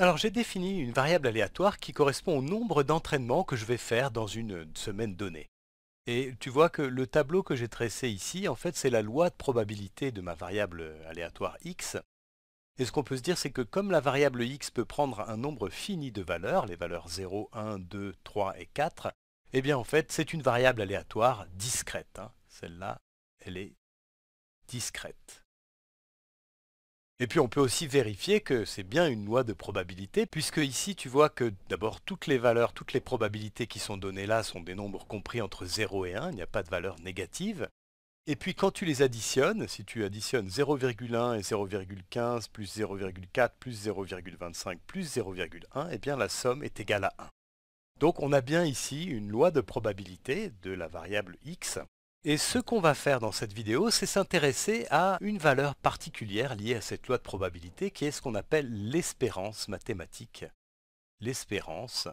Alors j'ai défini une variable aléatoire qui correspond au nombre d'entraînements que je vais faire dans une semaine donnée. Et tu vois que le tableau que j'ai tressé ici, en fait, c'est la loi de probabilité de ma variable aléatoire x. Et ce qu'on peut se dire, c'est que comme la variable x peut prendre un nombre fini de valeurs, les valeurs 0, 1, 2, 3 et 4, eh bien en fait, c'est une variable aléatoire discrète. Hein. Celle-là, elle est discrète. Et puis on peut aussi vérifier que c'est bien une loi de probabilité, puisque ici tu vois que d'abord toutes les valeurs, toutes les probabilités qui sont données là sont des nombres compris entre 0 et 1, il n'y a pas de valeur négative. Et puis quand tu les additionnes, si tu additionnes 0,1 et 0,15 plus 0,4 plus 0,25 plus 0,1, eh bien la somme est égale à 1. Donc on a bien ici une loi de probabilité de la variable x et ce qu'on va faire dans cette vidéo, c'est s'intéresser à une valeur particulière liée à cette loi de probabilité qui est ce qu'on appelle l'espérance mathématique. L'espérance.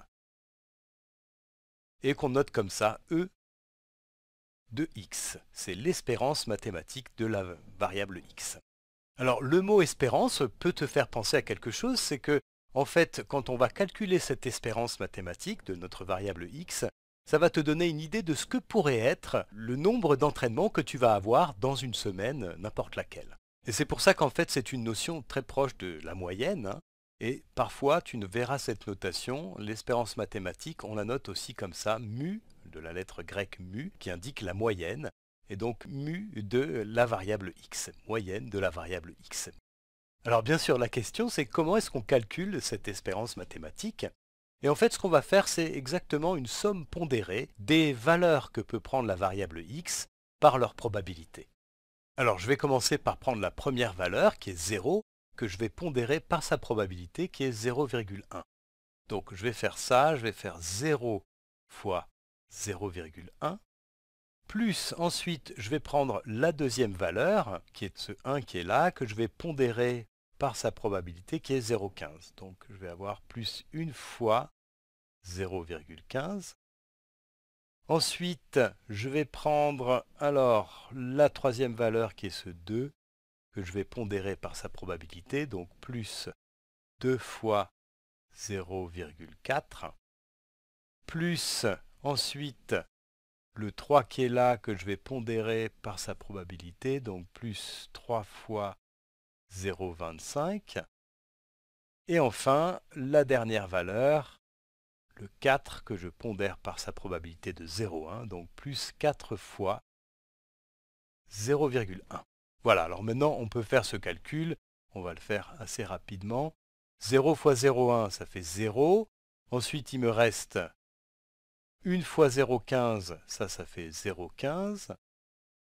Et qu'on note comme ça E de x. C'est l'espérance mathématique de la variable x. Alors le mot espérance peut te faire penser à quelque chose, c'est que en fait, quand on va calculer cette espérance mathématique de notre variable x, ça va te donner une idée de ce que pourrait être le nombre d'entraînements que tu vas avoir dans une semaine, n'importe laquelle. Et c'est pour ça qu'en fait c'est une notion très proche de la moyenne, hein. et parfois tu ne verras cette notation, l'espérance mathématique, on la note aussi comme ça, mu, de la lettre grecque mu, qui indique la moyenne, et donc mu de la variable x, moyenne de la variable x. Alors bien sûr, la question c'est comment est-ce qu'on calcule cette espérance mathématique et en fait, ce qu'on va faire, c'est exactement une somme pondérée des valeurs que peut prendre la variable x par leur probabilité. Alors, je vais commencer par prendre la première valeur, qui est 0, que je vais pondérer par sa probabilité, qui est 0,1. Donc, je vais faire ça, je vais faire 0 fois 0,1, plus ensuite, je vais prendre la deuxième valeur, qui est ce 1 qui est là, que je vais pondérer par sa probabilité qui est 0,15. Donc je vais avoir plus une fois 0,15. Ensuite, je vais prendre alors la troisième valeur qui est ce 2, que je vais pondérer par sa probabilité, donc plus 2 fois 0,4, plus ensuite le 3 qui est là, que je vais pondérer par sa probabilité, donc plus 3 fois 0,25. Et enfin, la dernière valeur, le 4 que je pondère par sa probabilité de 0,1, donc plus 4 fois 0,1. Voilà, alors maintenant on peut faire ce calcul, on va le faire assez rapidement. 0 fois 0,1 ça fait 0, ensuite il me reste 1 fois 0,15 ça ça fait 0,15,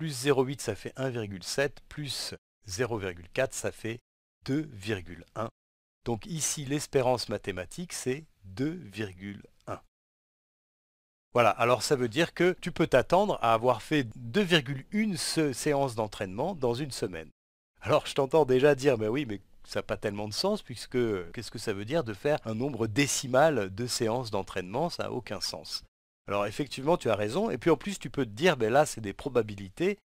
plus 0,8 ça fait 1,7, plus 0,4 ça fait 2,1. Donc ici l'espérance mathématique c'est 2,1. Voilà, alors ça veut dire que tu peux t'attendre à avoir fait 2,1 séances d'entraînement dans une semaine. Alors je t'entends déjà dire, ben oui, mais ça n'a pas tellement de sens puisque qu'est-ce que ça veut dire de faire un nombre décimal de séances d'entraînement Ça n'a aucun sens. Alors effectivement, tu as raison. Et puis en plus, tu peux te dire, ben là, c'est des probabilités.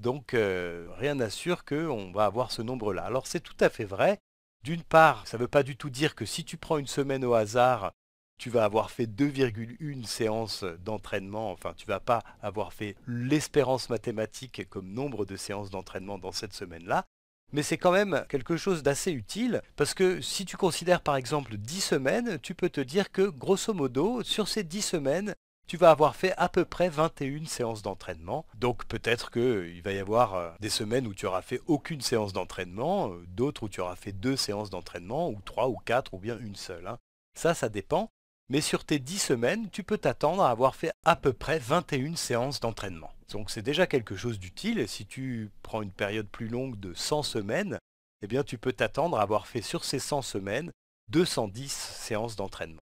Donc euh, rien n'assure qu'on va avoir ce nombre-là. Alors c'est tout à fait vrai. D'une part, ça ne veut pas du tout dire que si tu prends une semaine au hasard, tu vas avoir fait 2,1 séances d'entraînement. Enfin, tu vas pas avoir fait l'espérance mathématique comme nombre de séances d'entraînement dans cette semaine-là. Mais c'est quand même quelque chose d'assez utile parce que si tu considères par exemple 10 semaines, tu peux te dire que grosso modo, sur ces 10 semaines, tu vas avoir fait à peu près 21 séances d'entraînement. Donc peut-être qu'il euh, va y avoir euh, des semaines où tu auras fait aucune séance d'entraînement, euh, d'autres où tu auras fait deux séances d'entraînement, ou trois ou quatre, ou bien une seule. Hein. Ça, ça dépend. Mais sur tes 10 semaines, tu peux t'attendre à avoir fait à peu près 21 séances d'entraînement. Donc c'est déjà quelque chose d'utile. Si tu prends une période plus longue de 100 semaines, eh bien tu peux t'attendre à avoir fait sur ces 100 semaines 210 séances d'entraînement.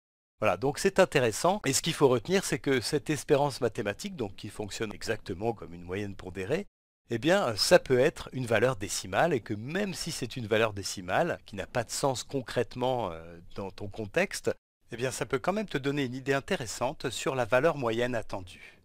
Voilà, donc c'est intéressant. Et ce qu'il faut retenir, c'est que cette espérance mathématique, donc qui fonctionne exactement comme une moyenne pondérée, eh bien, ça peut être une valeur décimale et que même si c'est une valeur décimale qui n'a pas de sens concrètement euh, dans ton contexte, eh bien, ça peut quand même te donner une idée intéressante sur la valeur moyenne attendue.